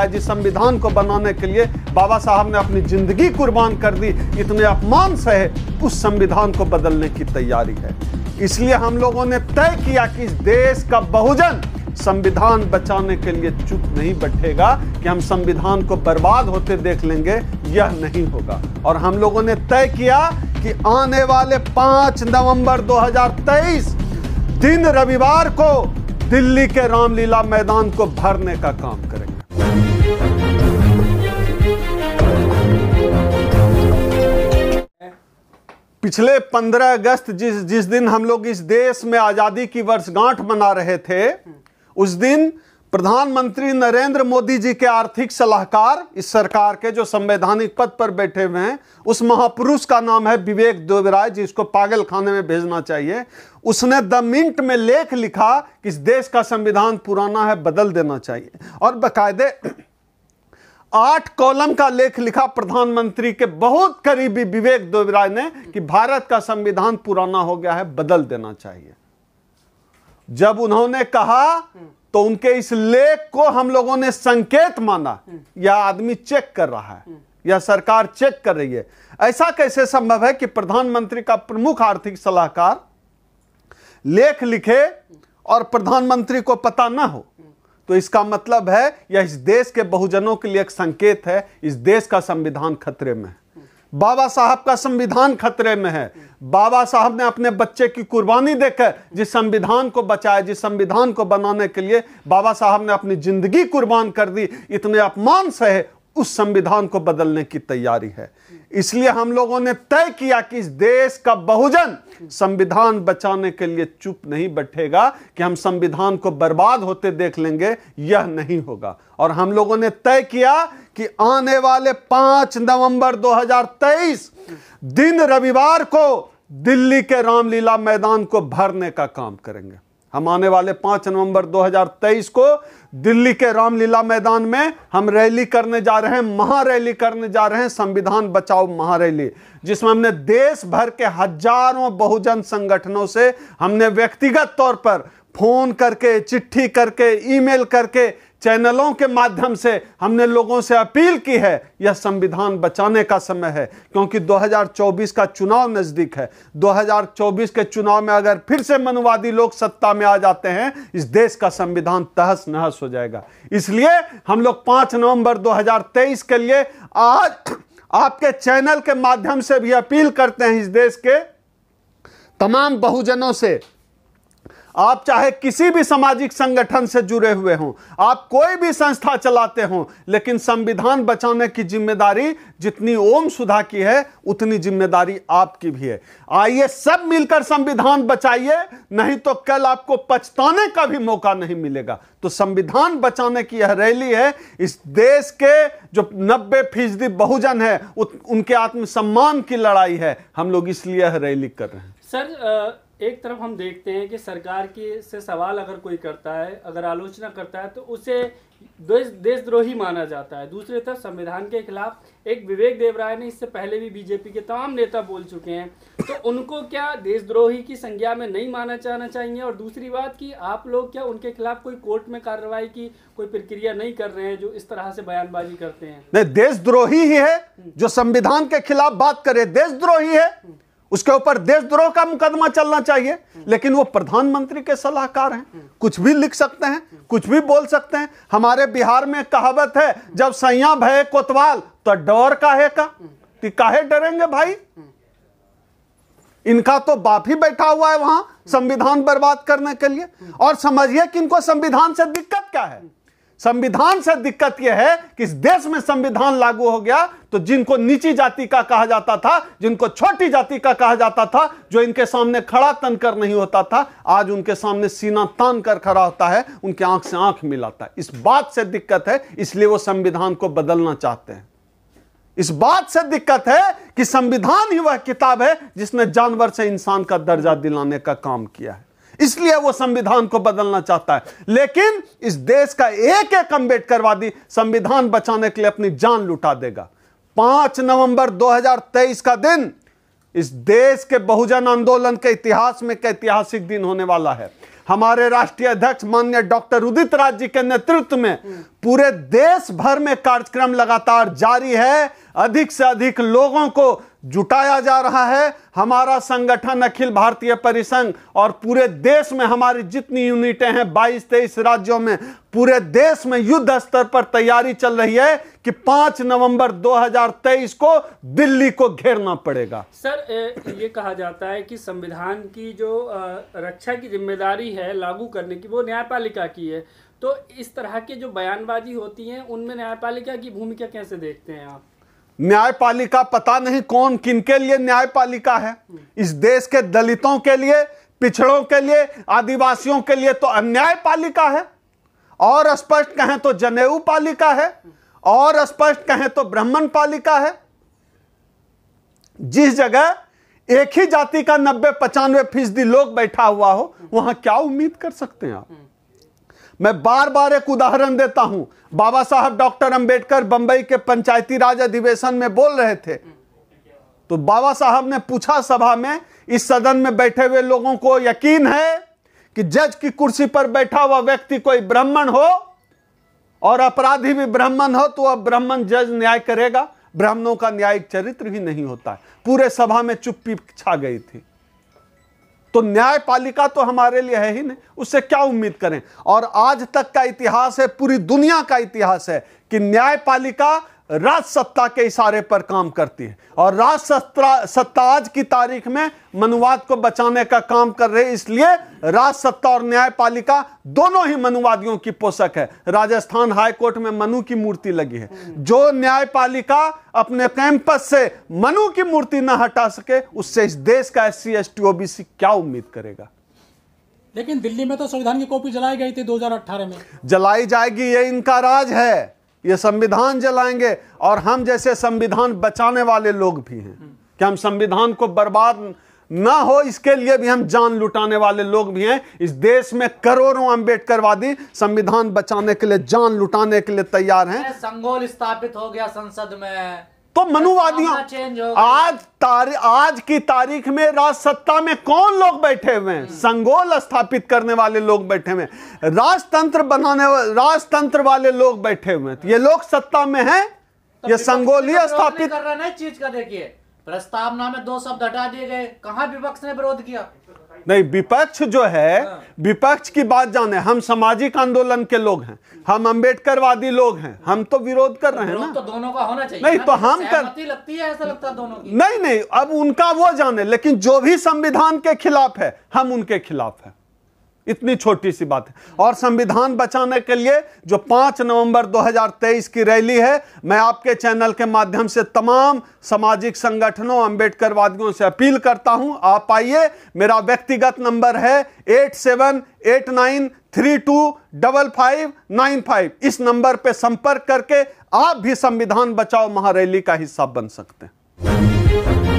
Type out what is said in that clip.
है जिस संविधान को बनाने के लिए बाबा साहब ने अपनी जिंदगी कुर्बान कर दी इतने अपमान सहे उस संविधान को बदलने की तैयारी है इसलिए हम लोगों ने तय किया कि इस देश का बहुजन संविधान बचाने के लिए चुप नहीं बैठेगा कि हम संविधान को बर्बाद होते देख लेंगे यह नहीं होगा और हम लोगों ने तय किया कि आने वाले 5 नवंबर 2023 दिन रविवार को दिल्ली के रामलीला मैदान को भरने का काम करेंगे पिछले 15 अगस्त जिस जिस दिन हम लोग इस देश में आज़ादी की वर्षगांठ मना रहे थे उस दिन प्रधानमंत्री नरेंद्र मोदी जी के आर्थिक सलाहकार इस सरकार के जो संवैधानिक पद पर बैठे हुए हैं उस महापुरुष का नाम है विवेक देवराय जिसको पागल खाने में भेजना चाहिए उसने द मिंट में लेख लिखा कि इस देश का संविधान पुराना है बदल देना चाहिए और बाकायदे आठ कॉलम का लेख लिखा प्रधानमंत्री के बहुत करीबी विवेक दोबराय ने कि भारत का संविधान पुराना हो गया है बदल देना चाहिए जब उन्होंने कहा तो उनके इस लेख को हम लोगों ने संकेत माना यह आदमी चेक कर रहा है यह सरकार चेक कर रही है ऐसा कैसे संभव है कि प्रधानमंत्री का प्रमुख आर्थिक सलाहकार लेख लिखे और प्रधानमंत्री को पता ना हो तो इसका मतलब है यह इस देश के बहुजनों के लिए एक संकेत है इस देश का संविधान खतरे में है बाबा साहब का संविधान खतरे में है बाबा साहब ने अपने बच्चे की कुर्बानी देकर जिस संविधान को बचाया जिस संविधान को बनाने के लिए बाबा साहब ने अपनी जिंदगी कुर्बान कर दी इतने अपमान सहे उस संविधान को बदलने की तैयारी है इसलिए हम लोगों ने तय किया कि इस देश का बहुजन संविधान बचाने के लिए चुप नहीं बैठेगा कि हम संविधान को बर्बाद होते देख लेंगे यह नहीं होगा और हम लोगों ने तय किया कि आने वाले पांच नवंबर 2023 दिन रविवार को दिल्ली के रामलीला मैदान को भरने का काम करेंगे हम आने वाले पाँच नवंबर 2023 को दिल्ली के रामलीला मैदान में हम रैली करने जा रहे हैं महारैली करने जा रहे हैं संविधान बचाओ महारैली जिसमें हमने देश भर के हजारों बहुजन संगठनों से हमने व्यक्तिगत तौर पर फोन करके चिट्ठी करके ईमेल करके चैनलों के माध्यम से हमने लोगों से अपील की है यह संविधान बचाने का समय है क्योंकि 2024 का चुनाव नज़दीक है 2024 के चुनाव में अगर फिर से मनुवादी लोग सत्ता में आ जाते हैं इस देश का संविधान तहस नहस हो जाएगा इसलिए हम लोग 5 नवंबर 2023 के लिए आज आपके चैनल के माध्यम से भी अपील करते हैं इस देश के तमाम बहुजनों से आप चाहे किसी भी सामाजिक संगठन से जुड़े हुए हों आप कोई भी संस्था चलाते हों लेकिन संविधान बचाने की जिम्मेदारी जितनी ओम सुधा की है उतनी जिम्मेदारी आपकी भी है आइए सब मिलकर संविधान बचाइए नहीं तो कल आपको पछताने का भी मौका नहीं मिलेगा तो संविधान बचाने की यह रैली है इस देश के जो नब्बे फीसदी बहुजन है उनके आत्मसम्मान की लड़ाई है हम लोग इसलिए यह रैली कर रहे हैं सर आ... एक तरफ हम देखते हैं कि सरकार की से सवाल अगर कोई करता है अगर आलोचना करता है तो उसे देशद्रोही माना जाता है दूसरी तरफ संविधान के खिलाफ एक विवेक देवराय ने इससे पहले भी बीजेपी के तमाम नेता बोल चुके हैं तो उनको क्या देशद्रोही की संज्ञा में नहीं माना जाना चाहिए और दूसरी बात कि आप लोग क्या उनके खिलाफ कोई कोर्ट में कार्रवाई की कोई प्रक्रिया नहीं कर रहे हैं जो इस तरह से बयानबाजी करते हैं नहीं देशद्रोही ही है जो संविधान के खिलाफ बात करे देशद्रोही है उसके ऊपर देशद्रोह का मुकदमा चलना चाहिए लेकिन वो प्रधानमंत्री के सलाहकार हैं कुछ भी लिख सकते हैं कुछ भी बोल सकते हैं हमारे बिहार में कहावत है जब सैया भय कोतवाल तो डर काहे का कि काहे डरेंगे भाई इनका तो बाप ही बैठा हुआ है वहां संविधान बर्बाद करने के लिए और समझिए कि इनको संविधान से दिक्कत क्या है संविधान से दिक्कत यह है कि इस देश में संविधान लागू हो गया तो जिनको नीची जाति का कहा जाता था जिनको छोटी जाति का कहा जाता था जो इनके सामने खड़ा तन कर नहीं होता था आज उनके सामने सीना तान कर खड़ा होता है उनके आंख से आंख मिलाता है इस बात से दिक्कत है इसलिए वो संविधान को बदलना चाहते हैं इस बात से दिक्कत है कि संविधान ही वह किताब है जिसने जानवर से इंसान का दर्जा दिलाने का काम किया है इसलिए वो संविधान को बदलना चाहता है लेकिन इस देश का एक एक वादी संविधान बचाने के लिए अपनी जान लुटा देगा पांच नवंबर 2023 का दिन इस देश के बहुजन आंदोलन के इतिहास में एक ऐतिहासिक दिन होने वाला है हमारे राष्ट्रीय अध्यक्ष मान्य डॉक्टर उदित राज जी के नेतृत्व में पूरे देश भर में कार्यक्रम लगातार जारी है अधिक से अधिक लोगों को जुटाया जा रहा है हमारा संगठन अखिल भारतीय परिसंघ और पूरे देश में हमारी जितनी यूनिटें हैं बाईस तेईस राज्यों में पूरे देश में युद्ध स्तर पर तैयारी चल रही है कि 5 नवंबर 2023 को दिल्ली को घेरना पड़ेगा सर ये कहा जाता है कि संविधान की जो रक्षा की जिम्मेदारी है लागू करने की वो न्यायपालिका की है तो इस तरह के जो बयानबाजी होती है उनमें न्यायपालिका की भूमिका कैसे देखते हैं आप न्यायपालिका पता नहीं कौन किनके लिए न्यायपालिका है इस देश के दलितों के लिए पिछड़ों के लिए आदिवासियों के लिए तो अन्याय पालिका है और स्पष्ट कहें तो जनेऊ पालिका है और स्पष्ट कहें तो ब्राह्मण पालिका है जिस जगह एक ही जाति का नब्बे पचानवे फीसदी लोग बैठा हुआ हो वहां क्या उम्मीद कर सकते हैं आप मैं बार बार एक उदाहरण देता हूं बाबा साहब डॉक्टर अंबेडकर बंबई के पंचायती राज अधिवेशन में बोल रहे थे तो बाबा साहब ने पूछा सभा में इस सदन में बैठे हुए लोगों को यकीन है कि जज की कुर्सी पर बैठा हुआ व्यक्ति कोई ब्राह्मण हो और अपराधी भी ब्राह्मण हो तो अब ब्राह्मण जज न्याय करेगा ब्राह्मणों का न्यायिक चरित्र भी नहीं होता पूरे सभा में चुप्पी छा गई थी तो न्यायपालिका तो हमारे लिए है ही नहीं उससे क्या उम्मीद करें और आज तक का इतिहास है पूरी दुनिया का इतिहास है कि न्यायपालिका राज सत्ता के इशारे पर काम करती है और राज सत्ता आज की तारीख में मनुवाद को बचाने का काम कर रहे इसलिए राज सत्ता और न्यायपालिका दोनों ही मनुवादियों की पोषक है राजस्थान हाईकोर्ट में मनु की मूर्ति लगी है जो न्यायपालिका अपने कैंपस से मनु की मूर्ति ना हटा सके उससे इस देश का S C S T OBC क्या उम्मीद करेगा लेकिन दिल्ली में तो संविधान की कॉपी जलाई गई थी 2018 में जलाई जाएगी ये इनका राज है ये संविधान जलाएंगे और हम जैसे संविधान बचाने वाले लोग भी हैं कि हम संविधान को बर्बाद ना हो इसके लिए भी हम जान लुटाने वाले लोग भी हैं इस देश में करोड़ों अंबेडकरवादी संविधान बचाने के लिए जान लुटाने के लिए तैयार हैं संगोल स्थापित हो गया संसद में तो मनुवादियों आज आज की तारीख में राज सत्ता में कौन लोग बैठे हुए हैं हम्म। संगोल स्थापित करने वाले लोग बैठे हुए राजतंत्र बनाने राजतंत्र वाले लोग बैठे हुए हैं तो ये लोग सत्ता में हैं तो ये संगोली स्थापित कर रहे चीज का देखिए प्रस्तावना में दो शब्द हटा दिए गए कहा विपक्ष ने विरोध किया नहीं विपक्ष जो है हाँ। विपक्ष की बात जाने हम सामाजिक आंदोलन के लोग हैं हम अंबेडकरवादी लोग हैं हम तो विरोध कर रहे हैं ना तो दोनों का होना चाहिए नहीं तो हम कर लगती है ऐसा लगता दोनों की नहीं नहीं अब उनका वो जाने लेकिन जो भी संविधान के खिलाफ है हम उनके खिलाफ है इतनी छोटी सी बात है और संविधान बचाने के लिए जो 5 नवंबर 2023 की रैली है मैं आपके चैनल के माध्यम से तमाम सामाजिक संगठनों वादियों से अपील करता हूं आप आइए मेरा व्यक्तिगत नंबर है eight seven eight nine three two double five nine five इस नंबर पर संपर्क करके आप भी संविधान बचाओ महारैली का हिस्सा बन सकते हैं